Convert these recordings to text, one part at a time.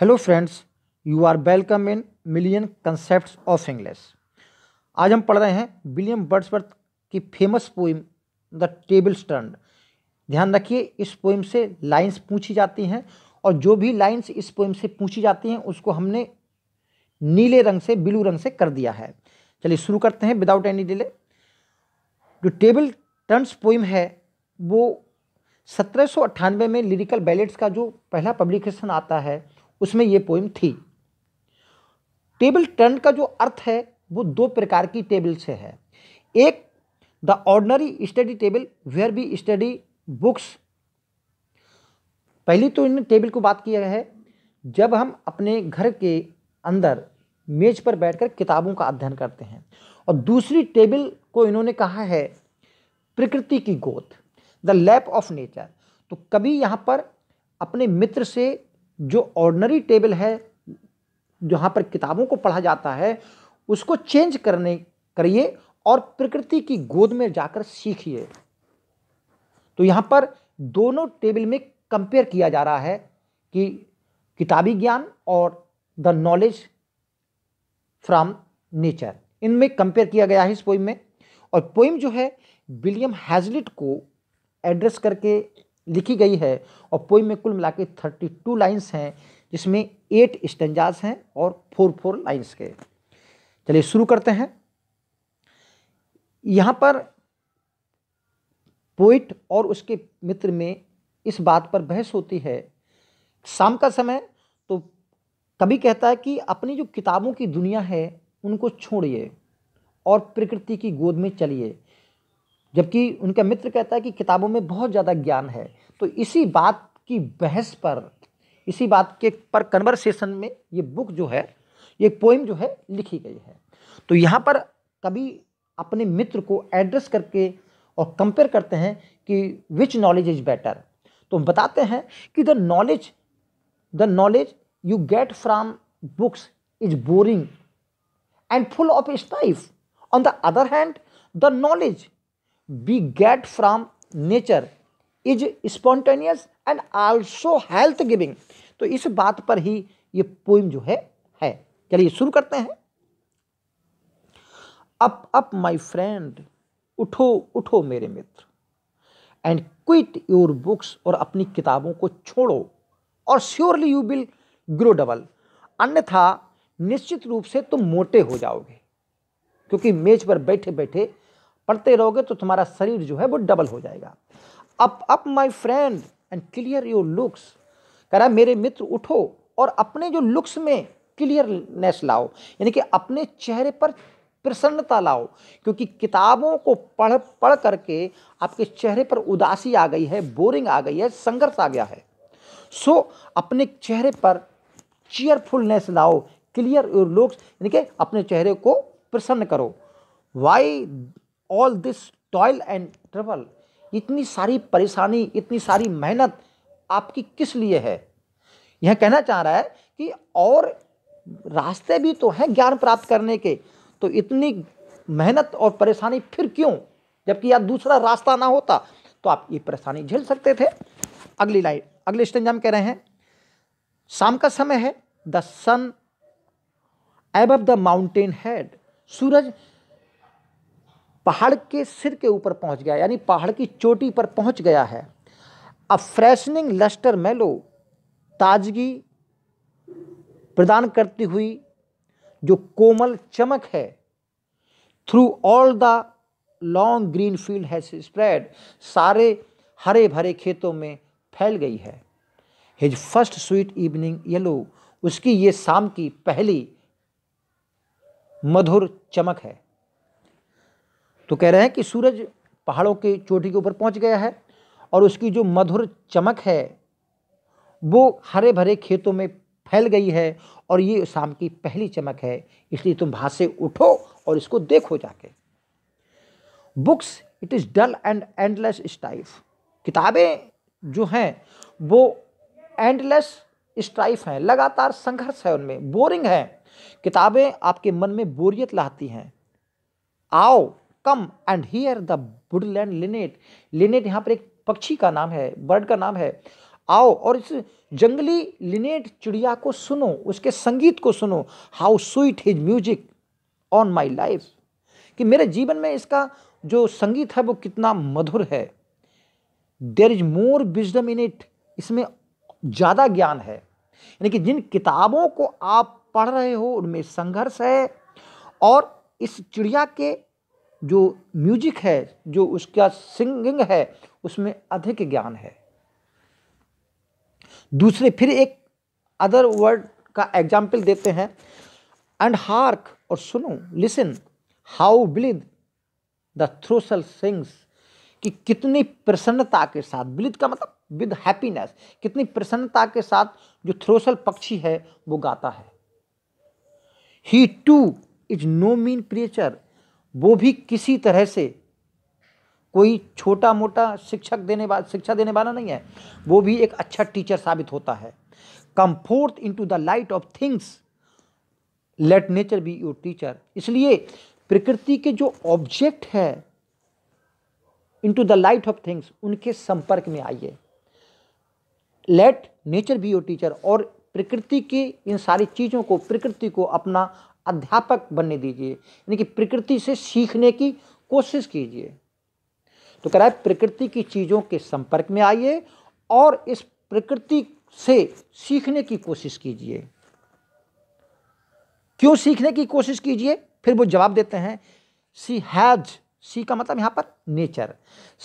hello friends you are welcome in million concept of English आज हम पढ़ रहे हैं विलियम बर्ड्सवर्थ की famous poem the tables turn ध्यान रखिए इस पोइम से लाइंस पूछी जाती हैं और जो भी लाइंस इस पोइम से पूछी जाती हैं उसको हमने नीले रंग से ब्लू रंग से कर दिया है चलिए शुरू करते हैं विदाउट एनी डिले जो टेबल टर्न्स पोइम है वो सत्रह में लिरिकल बैलेट्स का जो पहला पब्लिकेशन आता है उसमें ये पोइम थी टेबल टर्न का जो अर्थ है वो दो प्रकार की टेबल से है एक the ordinary study table where we study books पहली तो इन टेबल को बात किया है जब हम अपने घर के अंदर मेज पर बैठकर किताबों का अध्ययन करते हैं और दूसरी टेबल को इन्होंने कहा है प्रकृति की गोद द लैप ऑफ नेचर तो कभी यहाँ पर अपने मित्र से जो ऑर्डनरी टेबल है जहाँ पर किताबों को पढ़ा जाता है उसको चेंज करने करिए और प्रकृति की गोद में जाकर सीखिए तो यहाँ पर दोनों टेबल में कंपेयर किया जा रहा है कि किताबी ज्ञान और द नॉलेज फ्रॉम नेचर इनमें कंपेयर किया गया है इस पोइम में और पोइम जो है विलियम हैजलिट को एड्रेस करके लिखी गई है और पोई में कुल मिला के थर्टी टू लाइन्स हैं जिसमें एट स्टेंजाज हैं और फोर फोर लाइन्स के चलिए शुरू करते हैं यहाँ पर पोइट और उसके मित्र में इस बात पर बहस होती है शाम का समय तो कभी कहता है कि अपनी जो किताबों की दुनिया है उनको छोड़िए और प्रकृति की गोद में चलिए जबकि उनका मित्र कहता है कि किताबों में बहुत ज़्यादा ज्ञान है तो इसी बात की बहस पर इसी बात के पर कन्वर्सेशन में ये बुक जो है ये पोइम जो है लिखी गई है तो यहाँ पर कभी अपने मित्र को एड्रेस करके और कंपेयर करते हैं कि विच नॉलेज इज बेटर तो बताते हैं कि the knowledge the knowledge you get from books is boring and full of strife on the other hand the knowledge we get from nature is spontaneous and also health giving तो इस बात पर ही ये poem जो है है चलिए शुरू करते हैं अप अप माय फ्रेंड उठो उठो मेरे मित्र एंड क्विट योर बुक्स और अपनी किताबों को छोड़ो और surely you will grow double अन्यथा निश्चित रूप से तुम मोटे हो जाओगे क्योंकि मेज पर बैठे बैठे पढ़ते रहोगे तो तुम्हारा शरीर जो है वो डबल हो जाएगा up up my friend and clear your looks कह रहा है मेरे मित्र उठो और अपने जो लुक्स में क्लियरनेस लाओ यानी कि अपने चेहरे पर प्रसन्नता लाओ क्योंकि किताबों को पढ़ पढ़ करके आपके चेहरे पर उदासी आ गई है बोरिंग आ गई है संघर्ष आ गया है सो so, अपने चेहरे पर चेयरफुलनेस लाओ क्लियर योर लुक्स यानी कि अपने चेहरे को प्रसन्न करो why all this toil and trouble इतनी सारी परेशानी इतनी सारी मेहनत आपकी किस लिए है यह कहना चाह रहा है कि और रास्ते भी तो हैं ज्ञान प्राप्त करने के तो इतनी मेहनत और परेशानी फिर क्यों जबकि यह दूसरा रास्ता ना होता तो आप ये परेशानी झेल सकते थे अगली लाइन अगले स्टेंज हम कह रहे हैं शाम का समय है द सन एब द माउंटेन हेड सूरज पहाड़ के सिर के ऊपर पहुंच गया यानी पहाड़ की चोटी पर पहुंच गया है अब फ्रेशनिंग लस्टर मेलो ताजगी प्रदान करती हुई जो कोमल चमक है through all the long green field has spread सारे हरे भरे खेतों में फैल गई है his first sweet evening yellow उसकी ये शाम की पहली मधुर चमक है तो कह रहे हैं कि सूरज पहाड़ों की चोटी के ऊपर पहुंच गया है और उसकी जो मधुर चमक है वो हरे भरे खेतों में फैल गई है और ये शाम की पहली चमक है इसलिए तुम भाष से उठो और इसको देखो जाके books it is dull and endless strife किताबें जो हैं वो एंडलेस स्ट्राइफ हैं लगातार संघर्ष है उनमें बोरिंग है किताबें आपके मन में बोरियत लाती हैं आओ come and hear the woodland linnet linnet यहाँ पर एक पक्षी का नाम है बर्ड का नाम है आओ और इस जंगली लिनेट चिड़िया को सुनो उसके संगीत को सुनो how sweet his music on my life कि मेरे जीवन में इसका जो संगीत है वो कितना मधुर है there is more wisdom in it इसमें ज़्यादा ज्ञान है यानी कि जिन किताबों को आप पढ़ रहे हो उनमें संघर्ष है और इस चिड़िया के जो म्यूजिक है जो उसका सिंगिंग है उसमें अधिक ज्ञान है दूसरे फिर एक अदर वर्ड का एग्जाम्पल देते हैं एंड हार्क और सुनो listen how blithe the throstle sings कि कितनी प्रसन्नता के साथ ब्लिद का मतलब विद हैप्पीनेस कितनी प्रसन्नता के साथ जो थ्रोसल पक्षी है वो गाता है he too is no mean creature वो भी किसी तरह से कोई छोटा मोटा शिक्षक देने वाला शिक्षा देने वाला नहीं है वो भी एक अच्छा टीचर साबित होता है come forth to the light of things let nature be your teacher इसलिए प्रकृति के जो ऑब्जेक्ट है into the light of things उनके संपर्क में आइए let nature be your teacher और प्रकृति की इन सारी चीज़ों को प्रकृति को अपना अध्यापक बनने दीजिए यानी कि प्रकृति से सीखने की कोशिश कीजिए तो कह रहा है प्रकृति की चीज़ों के संपर्क में आइए और इस प्रकृति से सीखने की कोशिश कीजिए क्यों सीखने की कोशिश कीजिए फिर वो जवाब देते हैं सी हैज सी का मतलब यहाँ पर nature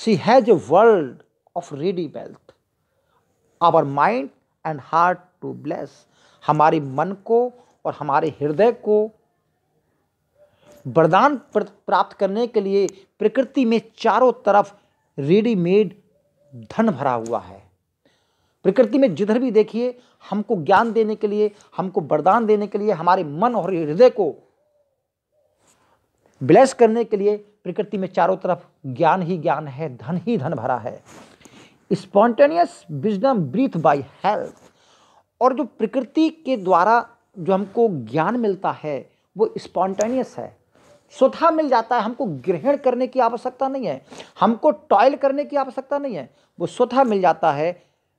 she has a world of ready wealth our mind and heart to bless हमारी मन को और हमारे हृदय को वरदान प्राप्त करने के लिए प्रकृति में चारों तरफ रेडीमेड धन भरा हुआ है प्रकृति में जिधर भी देखिए हमको ज्ञान देने के लिए हमको वरदान देने के लिए हमारे मन और हृदय को ब्लेस करने के लिए प्रकृति में चारों तरफ ज्ञान ही ज्ञान है धन ही धन भरा है spontaneous wisdom breathe by health और जो प्रकृति के द्वारा जो हमको ज्ञान मिलता है वो स्पॉन्टेनियस है स्वतः मिल जाता है हमको ग्रहण करने की आवश्यकता नहीं है हमको टॉयल करने की आवश्यकता नहीं है वो स्वतः मिल जाता है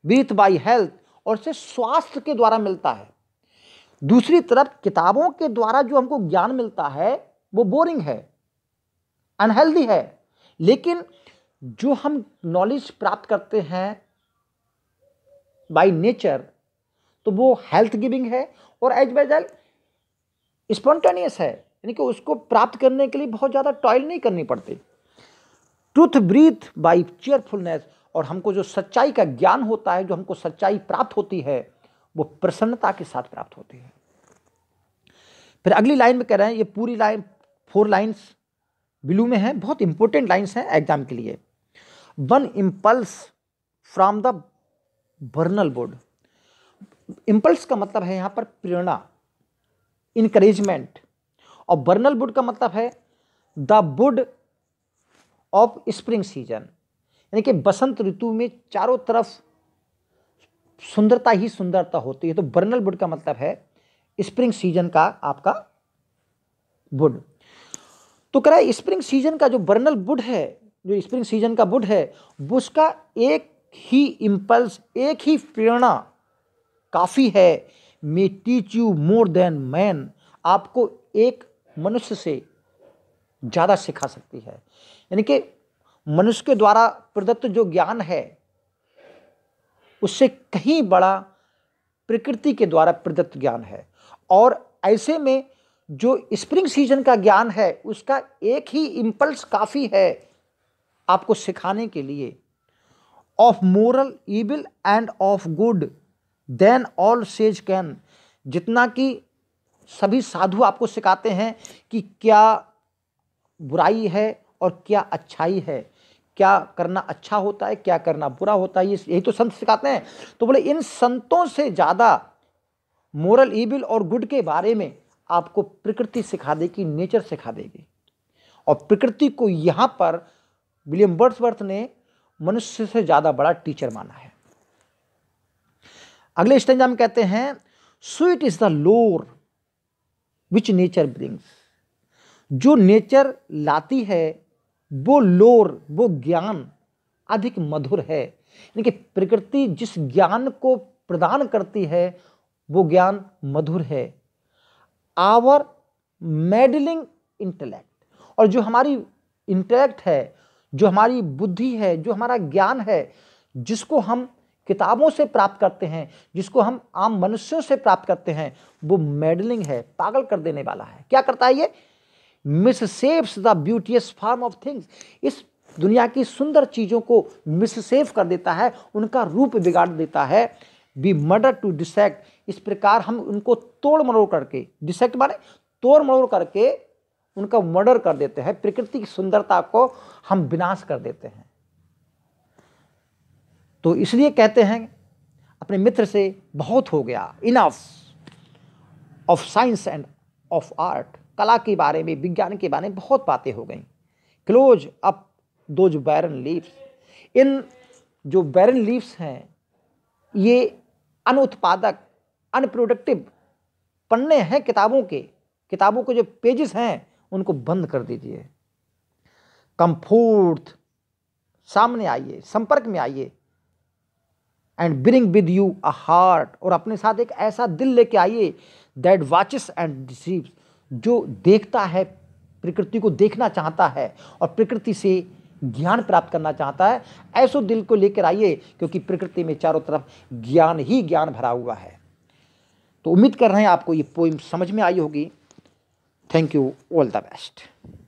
बीथ बाई हेल्थ और से स्वास्थ्य के द्वारा मिलता है दूसरी तरफ किताबों के द्वारा जो हमको ज्ञान मिलता है वो बोरिंग है अनहेल्दी है लेकिन जो हम नॉलेज प्राप्त करते हैं बाय नेचर तो वो हेल्थ गिविंग है और एज बाय एल स्पॉन्टेनियस है यानी कि उसको प्राप्त करने के लिए बहुत ज़्यादा टॉयल नहीं करनी पड़ती ट्रूथ ब्रीथ बाई चेयरफुलनेस और हमको जो सच्चाई का ज्ञान होता है जो हमको सच्चाई प्राप्त होती है वो प्रसन्नता के साथ प्राप्त होती है फिर अगली लाइन में कह रहे हैं ये पूरी लाइन फोर लाइन्स ब्लू में है बहुत इंपॉर्टेंट लाइन्स हैं एग्जाम के लिए one impulse from the vernal बोर्ड इम्पल्स का मतलब है यहाँ पर प्रेरणा इनकरेजमेंट और बर्नल बुड का मतलब है the bud of spring season यानी कि बसंत ऋतु में चारों तरफ सुंदरता ही सुंदरता होती है तो बर्नल बुड का मतलब है स्प्रिंग सीजन का आपका बुड तो कह रहा है स्प्रिंग सीजन का जो बर्नल बुड है जो स्प्रिंग सीजन का बुड है उसका एक ही इंपल्स एक ही प्रेरणा काफ़ी है may teach you more than man आपको एक मनुष्य से ज़्यादा सिखा सकती है यानी कि मनुष्य के द्वारा प्रदत्त जो ज्ञान है उससे कहीं बड़ा प्रकृति के द्वारा प्रदत्त ज्ञान है और ऐसे में जो स्प्रिंग सीजन का ज्ञान है उसका एक ही इम्पल्स काफ़ी है आपको सिखाने के लिए of moral evil and of good than all sage can जितना कि सभी साधु आपको सिखाते हैं कि क्या बुराई है और क्या अच्छाई है क्या करना अच्छा होता है क्या करना बुरा होता है ये यही तो संत सिखाते हैं तो बोले इन संतों से ज़्यादा मोरल ईबिल और गुड के बारे में आपको प्रकृति सिखा देगी नेचर सिखा देगी और प्रकृति को यहाँ पर विलियम बर्थवर्थ ने मनुष्य से ज़्यादा बड़ा टीचर माना है अगले स्टेंजा में कहते हैं sweet is the lore which nature brings जो नेचर लाती है वो लोर वो ज्ञान अधिक मधुर है यानी कि प्रकृति जिस ज्ञान को प्रदान करती है वो ज्ञान मधुर है आवर मेडलिंग इंटेलेक्ट और जो हमारी इंटेलेक्ट है जो हमारी बुद्धि है जो हमारा ज्ञान है जिसको हम किताबों से प्राप्त करते हैं जिसको हम आम मनुष्यों से प्राप्त करते हैं वो मेडलिंग है पागल कर देने वाला है क्या करता है ये misshapes the beauteous form of things इस दुनिया की सुंदर चीज़ों को मिससेव कर देता है उनका रूप बिगाड़ देता है बी मर्डर टू डिसेक्ट इस प्रकार हम उनको तोड़ मरोड़ करके डिसेक्ट माने तोड़ मरोड़ करके उनका मर्डर कर देते हैं प्रकृति की सुंदरता को हम विनाश कर देते हैं तो इसलिए कहते हैं अपने मित्र से बहुत हो गया enough of science and of art कला के बारे में विज्ञान के बारे में बहुत बातें हो गई क्लोज अप दो जो बैरन लीव्स इन जो बैरन लीव्स हैं ये अनुत्पादक अनप्रोडक्टिव पन्ने हैं किताबों के किताबों के जो पेजेस हैं उनको बंद कर दीजिए कम्फोर्थ सामने आइए संपर्क में आइए and bring with you a heart और अपने साथ एक ऐसा दिल लेके आइए दैट वाचिस एंड रिसीव्स जो देखता है प्रकृति को देखना चाहता है और प्रकृति से ज्ञान प्राप्त करना चाहता है ऐसो दिल को लेकर आइए क्योंकि प्रकृति में चारों तरफ ज्ञान ही ज्ञान भरा हुआ है तो उम्मीद कर रहे हैं आपको ये पोइम समझ में आई होगी thank you all the best